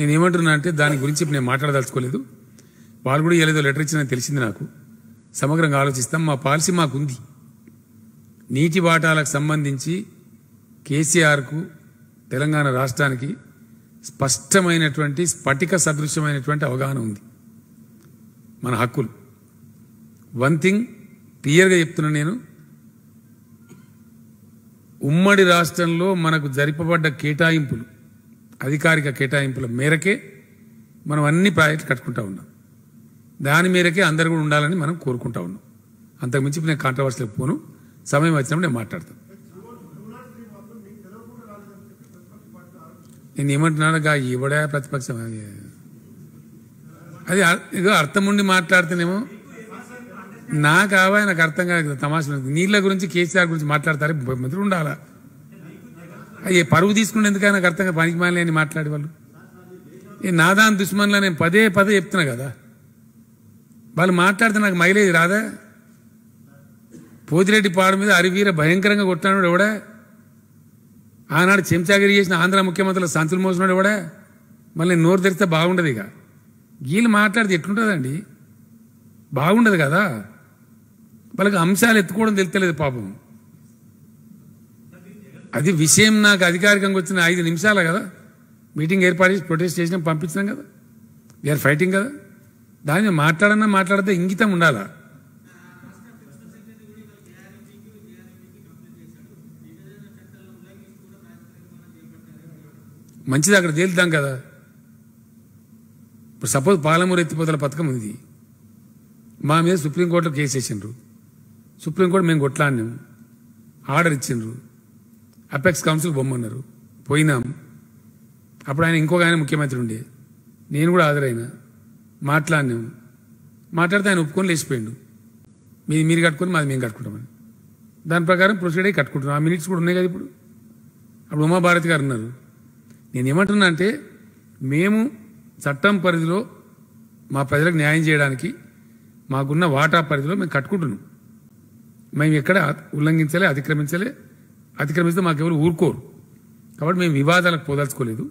నేను ఏమంటున్నా అంటే దాని గురించి నేను మాట్లాడదలుచుకోలేదు వాళ్ళు కూడా ఏదో లెటర్ ఇచ్చిందని తెలిసింది నాకు సమగ్రంగా ఆలోచిస్తాం మా పాలసీ మాకుంది నీటి వాటాలకు సంబంధించి కేసీఆర్కు తెలంగాణ రాష్ట్రానికి స్పష్టమైనటువంటి స్ఫటిక సదృశ్యమైనటువంటి అవగాహన ఉంది మన హక్కులు వన్ థింగ్ క్లియర్గా చెప్తున్నా నేను ఉమ్మడి రాష్ట్రంలో మనకు జరిపబడ్డ కేటాయింపులు అధికారిక కేటాయింపుల మేరకే మనం అన్ని ప్రాజెక్టులు కట్టుకుంటా ఉన్నాం దాని మేరకే అందరు కూడా ఉండాలని మనం కోరుకుంటా ఉన్నాం అంతకుమించి నేను కాంట్రవర్సీలకు పోను సమయం వచ్చినప్పుడు నేను మాట్లాడతాను నేను గా ఇవడే ప్రతిపక్షం అది ఇదో అర్థం ఉండి మాట్లాడితేనేమో నాకు ఆవా నాకు అర్థం కాదు తమాషా నీళ్ళ గురించి కేసీఆర్ గురించి మాట్లాడతారు ముఖ్యమంత్రి ఉండాలా అవి పరువు తీసుకునేందుకైనా నాకు అర్థంగా పనికి మాలే అని మాట్లాడే వాళ్ళు ఈ నాదాన్ దుష్మన్లో నేను పదే పదే చెప్తున్నా కదా వాళ్ళు మాట్లాడితే నాకు మైలేజ్ రాదా పోతిరెడ్డి పాడు మీద అరివీర భయంకరంగా కొట్టాడు ఎవడా ఆనాడు చెంచాగిరి చేసిన ఆంధ్ర ముఖ్యమంత్రుల సంతులు మోసినాడు ఎవడా మళ్ళీ నోరు తెరిస్తే బాగుండదు ఇక వీళ్ళు మాట్లాడితే ఎట్లుంటుందండి బాగుండదు కదా వాళ్ళకి అంశాలు ఎత్తుకోవడం తెలుస్తలేదు పాపం అది విషయం నాకు అధికారికంగా వచ్చిన ఐదు నిమిషాలు కదా మీటింగ్ ఏర్పాటు చేసి ప్రొటెస్ట్ చేసినా పంపించినాం కదా విఆర్ ఫైటింగ్ కదా దాన్ని మాట్లాడన్నా మాట్లాడితే ఇంగితం ఉండాలా మంచిది అక్కడ తేలుద్దాం కదా ఇప్పుడు సపోజ్ పాలమూరు ఎత్తిపోతల పథకం ఉంది మా మీద సుప్రీంకోర్టులో కేసు వేసిండ్రు సుప్రీంకోర్టు మేము కొట్లాడినాము ఆర్డర్ ఇచ్చిండ్రు అపెక్స్ కౌన్సిల్ బొమ్మన్నారు పోయినాం అప్పుడు ఆయన ఇంకొక ఆయన ముఖ్యమంత్రి ఉండే నేను కూడా హాజరైనా మాట్లాడినాము మాట్లాడితే ఆయన ఒప్పుకొని లేచిపోయిండు మీది మీరు కట్టుకొని మాది మేము కట్టుకుంటామని దాని ప్రకారం ప్రొసీడ్ అయ్యి కట్టుకుంటున్నాం ఆ మినిట్స్ కూడా ఉన్నాయి కదా ఇప్పుడు అప్పుడు ఉమాభారతి గారు ఉన్నారు నేను ఏమంటున్నా అంటే మేము చట్టం పరిధిలో మా ప్రజలకు న్యాయం చేయడానికి మాకున్న వాటా పరిధిలో మేము కట్టుకుంటున్నాం మేము ఎక్కడ ఉల్లంఘించలే అతిక్రమించలే అతిక్రమిస్తే మాకెవరు ఊరుకోరు కాబట్టి మేము వివాదాలకు పోదలుచుకోలేదు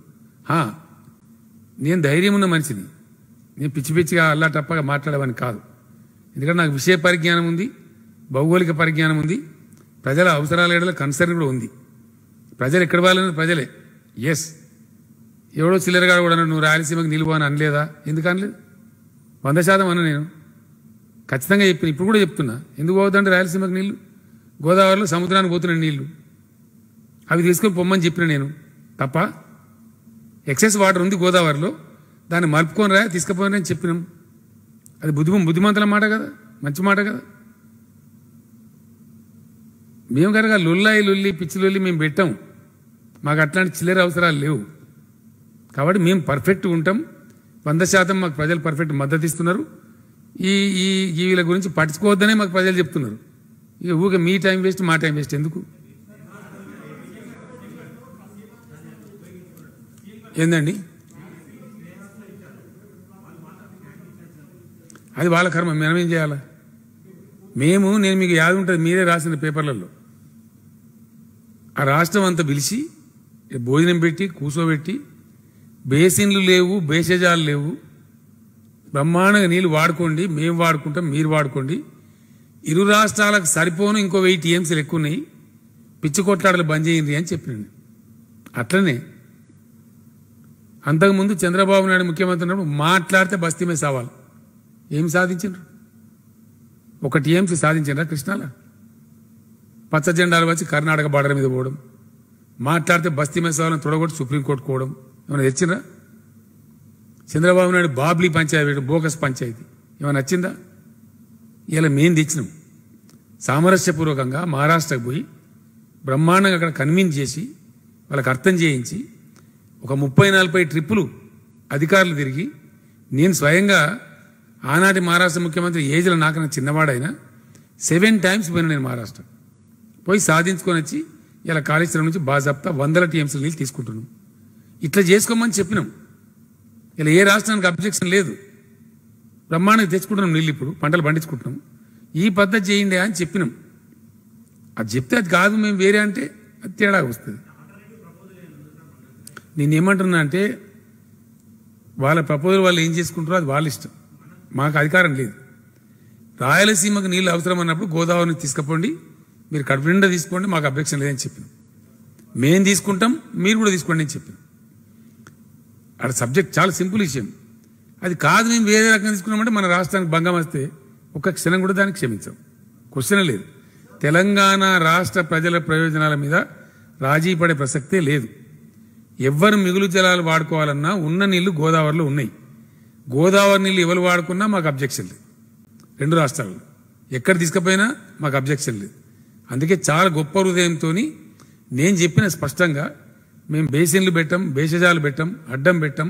నేను ధైర్యం ఉన్న మనిషిని నేను పిచ్చి పిచ్చిగా అల్లా టప్పగా మాట్లాడేవాని కాదు ఎందుకంటే నాకు విషయ పరిజ్ఞానం ఉంది భౌగోళిక పరిజ్ఞానం ఉంది ప్రజల అవసరాల ఏడల కన్సర్న్ కూడా ఉంది ప్రజలు ఎక్కడ వాళ్ళని ప్రజలే ఎస్ ఎవడో చిల్లరగాడు కూడా నువ్వు రాయలసీమకు నిలువ అని అనలేదా ఎందుకు అనలేదు వంద శాతం అన్న నేను ఖచ్చితంగా చెప్పిన ఇప్పుడు కూడా చెప్తున్నా ఎందుకు పోవద్దంటే రాయలసీమకు నీళ్ళు గోదావరిలో సముద్రానికి పోతున్నాయి నీళ్ళు అవి తీసుకొని పొమ్మని చెప్పిన నేను తప్ప ఎక్సెస్ వాటర్ ఉంది గోదావరిలో దాన్ని మలుపుకొని రా తీసుకుపోయినని చెప్పినాం అది బుద్ధి బుద్ధిమంతుల మాట కదా మంచి మాట కదా మేము కనుక లొల్లాయి లొల్లి పిచ్చి లొల్లి మేము పెట్టాం మాకు అట్లాంటి చిల్లర అవసరాలు లేవు కాబట్టి మేము పర్ఫెక్ట్ ఉంటాం వంద శాతం మాకు ప్రజలు పర్ఫెక్ట్ మద్దతు ఇస్తున్నారు ఈ ఈ వీళ్ళ గురించి పట్టించుకోవద్దనే మాకు ప్రజలు చెప్తున్నారు ఇక ఊరికే మీ టైం వేస్ట్ మా టైం వేస్ట్ ఎందుకు ఏందండి అది వాళ్ళ కర్మ మనం ఏం చేయాలా మేము నేను మీకు యాది ఉంటుంది మీరే రాసిన పేపర్లలో ఆ రాష్ట్రం అంతా పిలిచి భోజనం పెట్టి కూర్చోబెట్టి బేసిన్లు లేవు బేసేజాలు లేవు బ్రహ్మాండంగా నీళ్ళు వాడుకోండి మేము వాడుకుంటాం మీరు వాడుకోండి ఇరు రాష్ట్రాలకు సరిపోను ఇంకో వెయ్యి టీఎంసీలు ఎక్కువ ఉన్నాయి పిచ్చి కొట్లాడలు బంద్ చేయండి అని చెప్పినండి అట్లనే అంతకుముందు చంద్రబాబు నాయుడు ముఖ్యమంత్రి ఉన్నప్పుడు మాట్లాడితే బస్తీమే సవాల్ ఏం సాధించారు ఒక టీఎంసీ సాధించారా కృష్ణాల పచ్చ జెండాలు వచ్చి కర్ణాటక బార్డర్ మీద పోవడం మాట్లాడితే బస్తీమే మేసాలను తొడగొట్టి సుప్రీంకోర్టు పోవడం ఏమైనా తెచ్చిందా చంద్రబాబు నాయుడు బాబ్లీ పంచాయతీ బోకస్ పంచాయతీ ఏమైనా నచ్చిందా ఇలా మేము తెచ్చినాం సామరస్యపూర్వకంగా మహారాష్ట్రకు పోయి బ్రహ్మాండంగా అక్కడ కన్విన్స్ చేసి వాళ్ళకి అర్థం చేయించి ఒక ముప్పై నలభై ట్రిప్పులు అధికారులు తిరిగి నేను స్వయంగా ఆనాటి మహారాష్ట్ర ముఖ్యమంత్రి ఏజ్ల నాకన్నా చిన్నవాడైనా సెవెన్ టైమ్స్ పోయినా నేను మహారాష్ట్ర పోయి సాధించుకొని వచ్చి ఇలా కాళేశ్వరం నుంచి బాజాప్తా వందల టీఎంసీలు నీళ్ళు తీసుకుంటున్నాం ఇట్లా చేసుకోమని చెప్పినాం ఇలా ఏ రాష్ట్రానికి అబ్జెక్షన్ లేదు బ్రహ్మాండంగా తెచ్చుకుంటున్నాం నీళ్ళు ఇప్పుడు పంటలు పండించుకుంటున్నాం ఈ పద్ధతి చేయండి అని చెప్పినాం అది చెప్తే అది కాదు మేము వేరే అంటే అది తేడా వస్తుంది నేను ఏమంటున్నా అంటే వాళ్ళ ప్రపోజల్ వాళ్ళు ఏం చేసుకుంటారో అది వాళ్ళ ఇష్టం మాకు అధికారం లేదు రాయలసీమకు నీళ్ళు అవసరం అన్నప్పుడు గోదావరిని తీసుకుపోండి మీరు కడుపు నిండా తీసుకోండి మాకు అభ్యక్షం లేదని చెప్పిన మేము తీసుకుంటాం మీరు కూడా తీసుకోండి అని చెప్పిన అక్కడ సబ్జెక్ట్ చాలా సింపుల్ విషయం అది కాదు మేము వేరే రకంగా తీసుకున్నామంటే మన రాష్ట్రానికి భంగం వస్తే ఒక్క క్షణం కూడా దానికి క్షమించాం క్వశ్చన్ లేదు తెలంగాణ రాష్ట్ర ప్రజల ప్రయోజనాల మీద రాజీ పడే ప్రసక్తే లేదు ఎవ్వరు మిగులు జలాలు వాడుకోవాలన్నా ఉన్న నీళ్లు గోదావరిలో ఉన్నాయి గోదావరి నీళ్ళు ఎవరు వాడుకున్నా మాకు అబ్జెక్షన్ లేదు రెండు రాష్ట్రాలు ఎక్కడ తీసుకుపోయినా మాకు అబ్జెక్షన్ లేదు అందుకే చాలా గొప్ప హృదయంతో నేను చెప్పిన స్పష్టంగా మేము బేసిన్లు పెట్టం బేషజాలు పెట్టం అడ్డం పెట్టం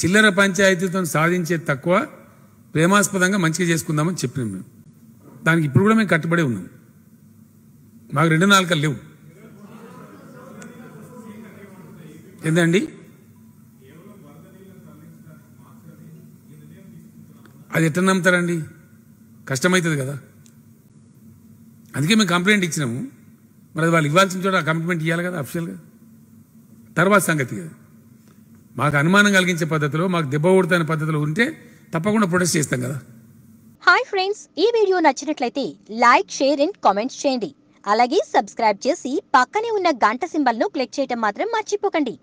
చిల్లర పంచాయతీతో సాధించే తక్కువ ప్రేమాస్పదంగా మంచిగా చేసుకుందామని చెప్పినాం మేము దానికి ఇప్పుడు కూడా మేము కట్టుబడి ఉన్నాం మాకు రెండు నాలుగు లేవు ఏందండి అది ఎట్లా నమ్ముతారండి కష్టమవుతుంది కదా అందుకే మేము కంప్లైంట్ ఇచ్చినాము మరి వాళ్ళు ఇవ్వాల్సిన చోట ఆ కమిట్మెంట్ ఇవ్వాలి కదా అఫిషియల్గా తర్వాత సంగతి కదా మాకు అనుమానం కలిగించే పద్ధతిలో మాకు దెబ్బ కొడుతున్న పద్ధతిలో ఉంటే తప్పకుండా ప్రొటెస్ట్ చేస్తాం కదా హాయ్ ఫ్రెండ్స్ ఈ వీడియో నచ్చినట్లయితే లైక్ షేర్ అండ్ కామెంట్స్ చేయండి అలాగే సబ్స్క్రైబ్ చేసి పక్కనే ఉన్న గంట సింబల్ను క్లిక్ చేయటం మాత్రం మర్చిపోకండి